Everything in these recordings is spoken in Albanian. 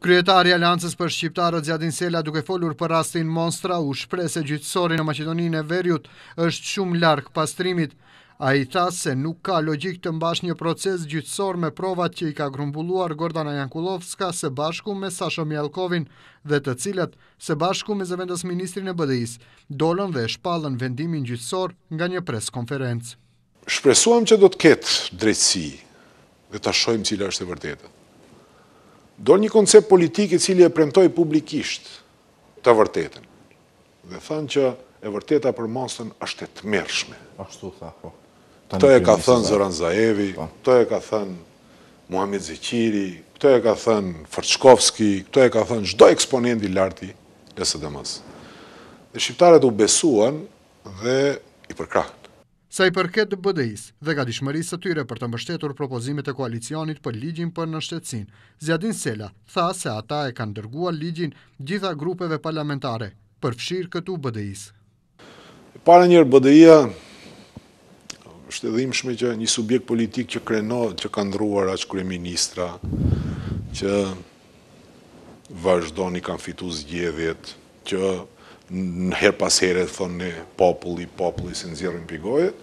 Kryetari Aliancës për Shqiptarët Zjadin Sela duke folur për rastin monstra u shpre se gjithësori në Macedoninë e Verjut është shumë larkë pastrimit. A i tha se nuk ka logik të mbash një proces gjithësor me provat që i ka grumbulluar Gordana Jankulovska se bashku me Sasho Mjelkovin dhe të cilat se bashku me zëvendës Ministrin e Bëdëjis dolën dhe shpallën vendimin gjithësor nga një pres konferencë. Shpresuam që do të ketë drejtësi dhe të shojmë cilë është e vërdetët do një koncept politikë i cili e premtoj publikisht të vërtetën. Dhe thënë që e vërteta për Mosën është e të mërshme. Ashtu tha, po. po. Këto e ka thënë Zoran Zaevi, këto e ka thënë Muhammed Zekiri, këto e ka thënë Fërçkovski, këto e ka thënë gjdo eksponendi larti lësë dhe mësë. Dhe shqiptarët u besuan dhe i përkrahë. Sa i përket të BDI-s dhe ka dishmëri së tyre për të mbështetur propozimit e koalicionit për ligjin për në shtetsin, Zjadin Sela tha se ata e kanë dërgua ligjin gjitha grupeve parlamentare për fshirë këtu BDI-s. Parë njërë BDI-a, është që një subjekt politik që krenohë, që kanë dëruar aqë kërë ministra, që vazhdo një kanë fitu zgjedhjet, që në her pas herë thonë në populli, populli se nëzirën pigojët.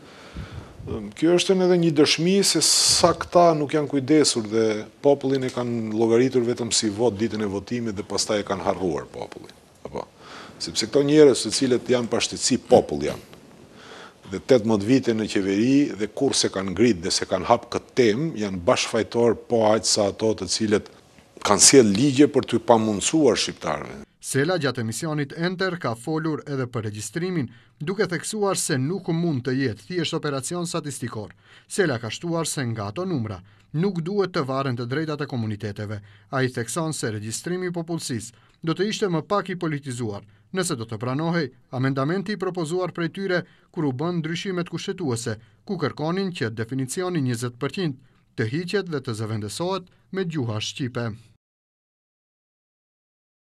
Kjo është edhe një dëshmi se sa këta nuk janë kujdesur dhe popullin e kanë logaritur vetëm si vot ditën e votimit dhe pas ta e kanë harruar popullin. Apo? Sepse këto njërës të cilët janë pashtetësi popull janë dhe 18 vite në qeveri dhe kur se kanë ngrit dhe se kanë hap këtë tem, janë bashkëfajtor po ajtë sa ato të cilët kanë sjell ligje për të pamunësuar shqiptarëve. Sela gjatë emisionit Enter ka folur edhe për regjistrimin, duke theksuar se nuk mund të jetë thjesht operacion statistikor. Sela ka shtuar se nga ato numra nuk duhet të varen të drejtat e komuniteteve. A i thekson se regjistrimi popullsis do të ishte më pak i politizuar, nëse do të pranohi amendamenti i propozuar për e tyre kur u bënë ndryshimet kushtetuese, ku kërkonin që definicioni 20% të hiqet dhe të zëvendesohet me gjuha shqipe.